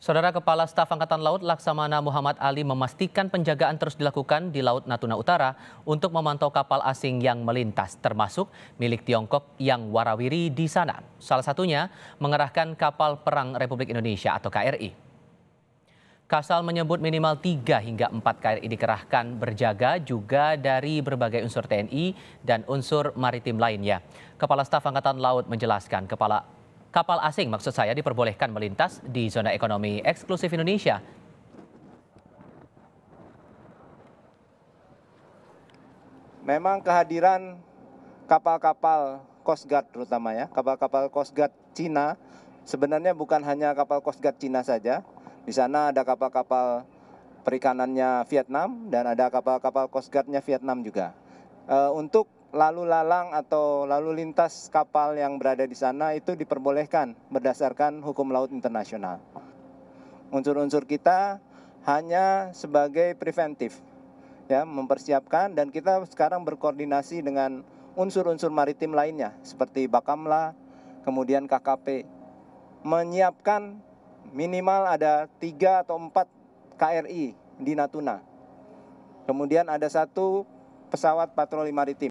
Saudara Kepala Staf Angkatan Laut Laksamana Muhammad Ali memastikan penjagaan terus dilakukan di Laut Natuna Utara untuk memantau kapal asing yang melintas, termasuk milik Tiongkok yang warawiri di sana. Salah satunya mengerahkan kapal perang Republik Indonesia atau KRI. Kasal menyebut minimal 3 hingga 4 KRI dikerahkan berjaga juga dari berbagai unsur TNI dan unsur maritim lainnya. Kepala Staf Angkatan Laut menjelaskan kepala kapal asing maksud saya diperbolehkan melintas di zona ekonomi eksklusif Indonesia. Memang kehadiran kapal-kapal Coast Guard terutama ya, kapal-kapal Coast Guard Cina sebenarnya bukan hanya kapal Coast Guard Cina saja. Di sana ada kapal-kapal perikanannya Vietnam dan ada kapal-kapal Coast Guardnya Vietnam juga. Eh, untuk lalu lalang atau lalu lintas kapal yang berada di sana itu diperbolehkan berdasarkan hukum laut internasional. Unsur-unsur kita hanya sebagai preventif, ya mempersiapkan dan kita sekarang berkoordinasi dengan unsur-unsur maritim lainnya seperti Bakamla, kemudian KKP, menyiapkan minimal ada tiga atau empat KRI di Natuna. Kemudian ada satu pesawat patroli maritim.